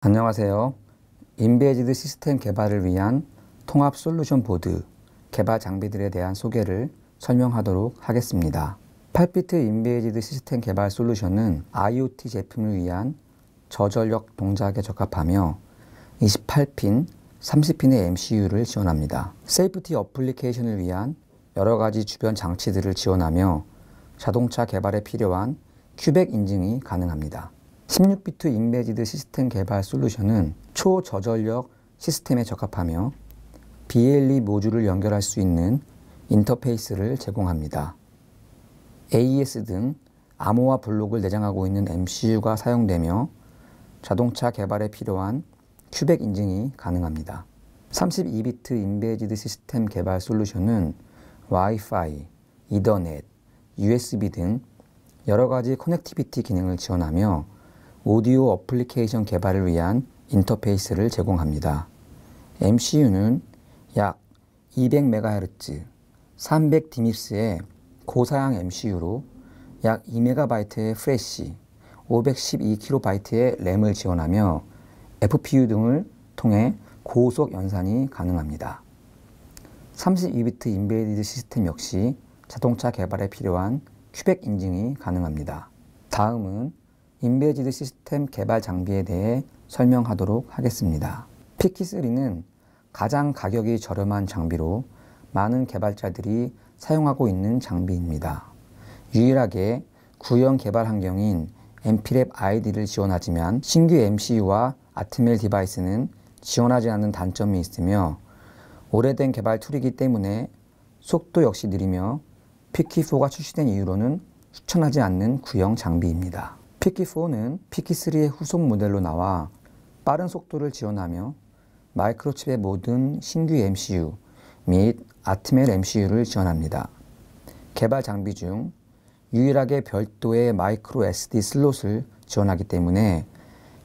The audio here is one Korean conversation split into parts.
안녕하세요. 인베지드 시스템 개발을 위한 통합 솔루션 보드 개발 장비들에 대한 소개를 설명하도록 하겠습니다. 8비트 인베지드 시스템 개발 솔루션은 IoT 제품을 위한 저전력 동작에 적합하며 28핀, 30핀의 MCU를 지원합니다. 세이프티 어플리케이션을 위한 여러 가지 주변 장치들을 지원하며 자동차 개발에 필요한 큐백 인증이 가능합니다. 16비트 인베지드 시스템 개발 솔루션은 초저전력 시스템에 적합하며 BLE 모듈을 연결할 수 있는 인터페이스를 제공합니다. AES 등 암호화 블록을 내장하고 있는 MCU가 사용되며 자동차 개발에 필요한 큐백 인증이 가능합니다. 32비트 인베지드 시스템 개발 솔루션은 와이파이, 이더넷, USB 등 여러 가지 커넥티비티 기능을 지원하며 오디오 어플리케이션 개발을 위한 인터페이스를 제공합니다. MCU는 약 200MHz, 300디믹스의 고사양 MCU로 약 2MB의 프레시, 512KB의 램을 지원하며 FPU 등을 통해 고속 연산이 가능합니다. 32비트 인베이디드 시스템 역시 자동차 개발에 필요한 큐백 인증이 가능합니다. 다음은 인베지드 시스템 개발 장비에 대해 설명하도록 하겠습니다. 피키3는 가장 가격이 저렴한 장비로 많은 개발자들이 사용하고 있는 장비입니다. 유일하게 구형 개발 환경인 m p l ID를 지원하지만 신규 MCU와 아트멜 디바이스는 지원하지 않는 단점이 있으며 오래된 개발 툴이기 때문에 속도 역시 느리며 피키4가 출시된 이후로는 추천하지 않는 구형 장비입니다. p 키4는 p 키3의 후속 모델로 나와 빠른 속도를 지원하며 마이크로칩의 모든 신규 MCU 및 아트멜 MCU를 지원합니다. 개발 장비 중 유일하게 별도의 마이크로 SD 슬롯을 지원하기 때문에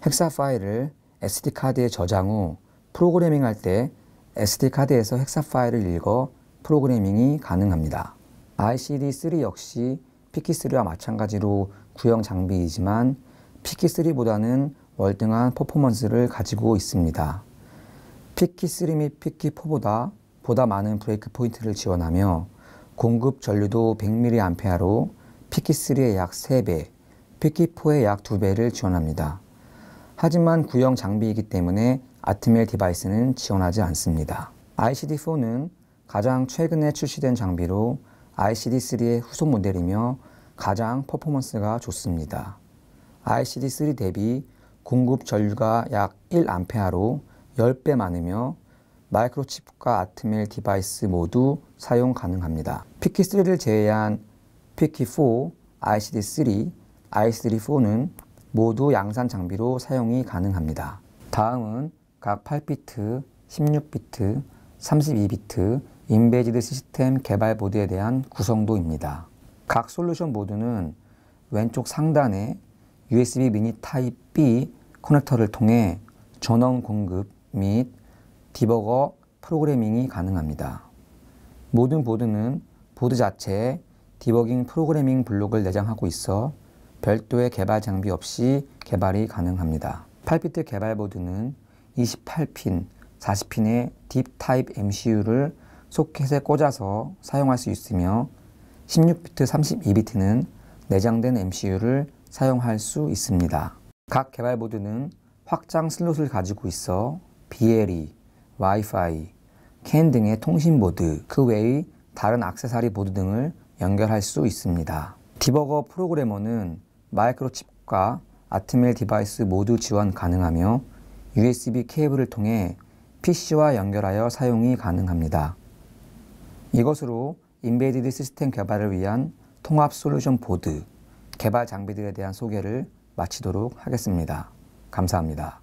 헥사 파일을 SD 카드에 저장 후 프로그래밍 할때 SD 카드에서 헥사 파일을 읽어 프로그래밍이 가능합니다. ICD3 역시 피키3와 마찬가지로 구형 장비이지만 피키3보다는 월등한 퍼포먼스를 가지고 있습니다. 피키3 및 피키4보다 보다 많은 브레이크 포인트를 지원하며 공급 전류도 100mAh로 피키3의 약 3배, 피키4의 약 2배를 지원합니다. 하지만 구형 장비이기 때문에 아트멜 디바이스는 지원하지 않습니다. ICD4는 가장 최근에 출시된 장비로 ICD3의 후속 모델이며 가장 퍼포먼스가 좋습니다. ICD3 대비 공급 전류가 약 1A로 10배 많으며 마이크로칩과 아트멜 디바이스 모두 사용 가능합니다. PK3를 제외한 PK4, ICD3, ICD4는 모두 양산 장비로 사용이 가능합니다. 다음은 각 8비트, 16비트, 32비트, 인베지드 시스템 개발 보드에 대한 구성도입니다. 각 솔루션 보드는 왼쪽 상단에 USB 미니 타입 B 커넥터를 통해 전원 공급 및 디버거 프로그래밍이 가능합니다. 모든 보드는 보드 자체에 디버깅 프로그래밍 블록을 내장하고 있어 별도의 개발 장비 없이 개발이 가능합니다. 8비트 개발 보드는 28핀, 40핀의 딥 타입 MCU를 소켓에 꽂아서 사용할 수 있으며 16비트, 32비트는 내장된 MCU를 사용할 수 있습니다. 각 개발 보드는 확장 슬롯을 가지고 있어 BLE, Wi-Fi, CAN 등의 통신 보드, 그 외의 다른 악세사리 보드 등을 연결할 수 있습니다. 디버거 프로그래머는 마이크로칩과 아트멜 디바이스 모두 지원 가능하며 USB 케이블을 통해 PC와 연결하여 사용이 가능합니다. 이것으로 인베이디드 시스템 개발을 위한 통합 솔루션 보드 개발 장비들에 대한 소개를 마치도록 하겠습니다. 감사합니다.